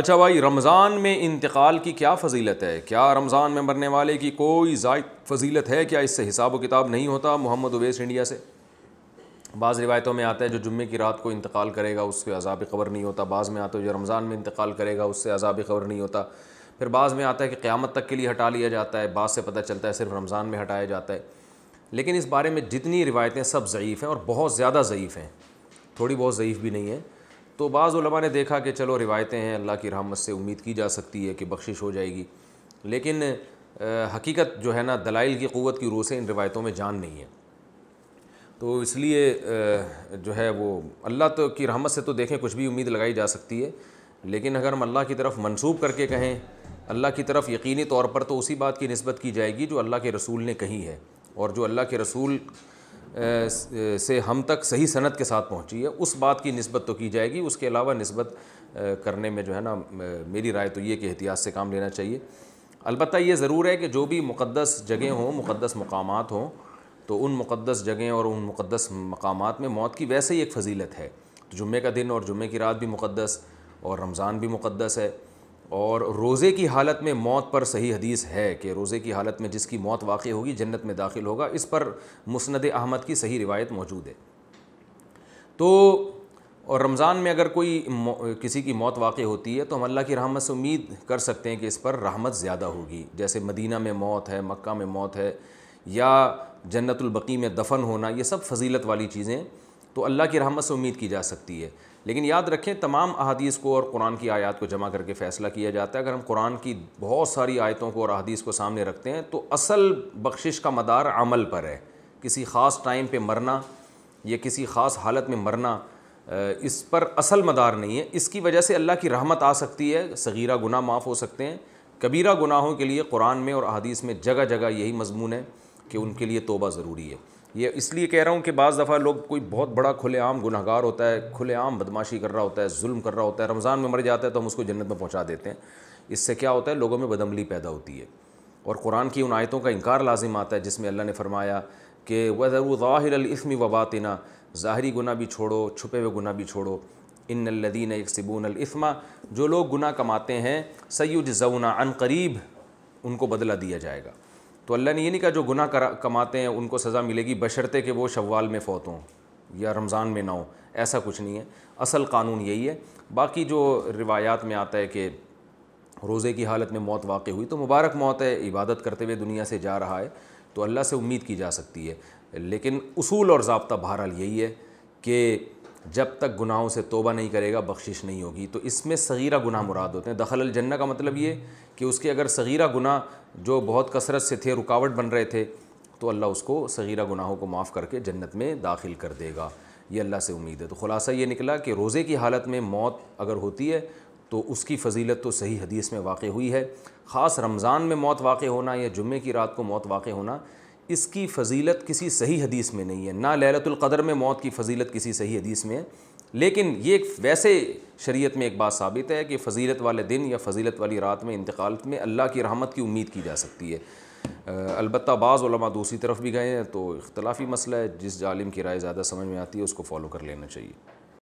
अच्छा भाई रमज़ान में इंतकाल की क्या फजीलत है क्या रमज़ान में मरने वाले की कोई जायद फजीलत है क्या इससे हिसाब व किताब नहीं होता मोहम्मद उवैस इंडिया से बाज़ रिवायतों में आता है जो जुम्मे की रात को इंतकाल करेगा उससे अजाब खबर नहीं होता बाद में आता है जो रमज़ान में इंतकाल करेगा उससे अजाब खबर नहीं होता फिर बाद में आता है कि क़्यामत तक के लिए हटा लिया जाता है बाद से पता चलता है सिर्फ रमज़ान में हटाया जाता है लेकिन इस बारे में जितनी रिवायतें सब ज़यीफ़ हैं और बहुत ज़्यादा ज़यीफ़ हैं थोड़ी बहुत ज़यीफ़ भी नहीं है तो बाज़ा ने देखा कि चलो रिवायतें हैं अल्लाह की रहमत से उम्मीद की जा सकती है कि बख्शिश हो जाएगी लेकिन आ, हकीकत जो है ना दलाइल की क़वत की रूह से इन रिवायतों में जान नहीं है तो इसलिए जो है वो अल्लाह तो की रहमत से तो देखें कुछ भी उम्मीद लगाई जा सकती है लेकिन अगर हम अल्लाह की तरफ मनसूब करके कहें अल्लाह की तरफ यकीनी तौर पर तो उसी बात की नस्बत की जाएगी जो अल्लाह के रसूल ने कही है और जो अल्लाह के रसूल से हम तक सही सनत के साथ पहुंची है उस बात की नस्बत तो की जाएगी उसके अलावा नस्बत करने में जो है ना मेरी राय तो ये कि एहतियात से काम लेना चाहिए अलबत्त ये ज़रूर है कि जो भी मुक़दस जगह हों मुक़दस मकाम हों तो उन मुक़दस जगह और उन मुक़दस मकाम में मौत की वैसे ही एक फजीलत है तो जुम्मे का दिन और जुम्मे की रात भी मुक़दस और रमज़ान भी मुक़दस है और रोज़े की हालत में मौत पर सही हदीस है कि रोज़े की हालत में जिसकी मौत वाक़ होगी जन्नत में दाखिल होगा इस पर मुस्ंद अहमद की सही रिवायत मौजूद है तो और रमज़ान में अगर कोई किसी की मौत वाक़ होती है तो हम अल्लाह की रहमत से उम्मीद कर सकते हैं कि इस पर रहमत ज़्यादा होगी जैसे मदीना में मौत है मक्का में मौत है या जन्नतुलबकी में दफन होना ये सब फजीलत वाली चीज़ें तो अल्लाह की रहमत से उम्मीद की जा सकती है लेकिन याद रखें तमाम अहदीस को और कुरान की आयत को जमा करके फ़ैसला किया जाता है अगर हम कुरान की बहुत सारी आयतों को और अहदीस को सामने रखते हैं तो असल बख्शिश का मदार अमल पर है किसी ख़ास टाइम पे मरना या किसी ख़ास हालत में मरना इस पर असल मदार नहीं है इसकी वजह से अल्लाह की रहमत आ सकती है सगीरा गुना माफ़ हो सकते हैं कबीरा गुनाहों के लिए कुरान में और अदीस में जगह जगह यही मजमून है कि उनके लिए तोबा ज़रूरी है ये इसलिए कह रहा हूँ कि बज़ दफ़ा लोग कोई बहुत बड़ा खुलेआम गुनागार होता है खुलेआम बदमाशी कर रहा होता है जुल्म कर रहा होता है रमज़ान में मर जाता है तो हम उसको जन्नत में पहुँचा देते हैं इससे क्या होता है लोगों में बदमली पैदा होती है और कुरान की उन आयतों का इनकार लाजिम आता है जिसमें अल्लाह ने फरमाया कि वज़रवाहिरलस्मी वबातना ज़ाहरी गुना भी छोड़ो छुपे हुए गुना भी छोड़ो इन लदीन सिबून अलफ़मा जो लोग गुना कमाते हैं सैद जऊना अन करीब उनको बदला दिया जाएगा तो अल्लाह ने ये नहीं कहा जो गुनाह कमाते हैं उनको सज़ा मिलेगी बशर्ते कि वो शवाल में फ़ौत हों या रमज़ान में ना हो ऐसा कुछ नहीं है असल कानून यही है बाकी जो रिवायात में आता है कि रोज़े की हालत में मौत वाक़ हुई तो मुबारक मौत है इबादत करते हुए दुनिया से जा रहा है तो अल्लाह से उम्मीद की जा सकती है लेकिन असूल और ज़बता बहरहाल यही है कि जब तक गुनाहों से तोबा नहीं करेगा बख्शिश नहीं होगी तो इसमें सगीरा गुनाह मुराद होते हैं दखल अलजन्ना का मतलब ये कि उसके अगर सगीरा गुनाह जो बहुत कसरत से थे रुकावट बन रहे थे तो अल्लाह उसको सगीरा गुनाहों को माफ़ करके जन्नत में दाखिल कर देगा ये अल्लाह से उम्मीद है तो ख़ुलासा ये निकला कि रोज़े की हालत में मौत अगर होती है तो उसकी फजीलत तो सही हदीस में वाक़ हुई है ख़ास रमज़ान में मौत वाक़ होना या जुम्मे की रात को मौत वाक़ होना इसकी फजीलत किसी सही हदीस में नहीं है ना लहलतुल्क़द्र में मौत की फजीलत किसी सही हदीस में है लेकिन ये एक वैसे शरीयत में एक बात साबित है कि फजीलत वाले दिन या फजीलत वाली रात में इंतकाल में अल्लाह की रहमत की उम्मीद की जा सकती है अलबत् बाज़ दूसरी तरफ भी गए हैं तो इख्तलाफी मसला है जिस जालिम की राय ज़्यादा समझ में आती है उसको फॉलो कर लेना चाहिए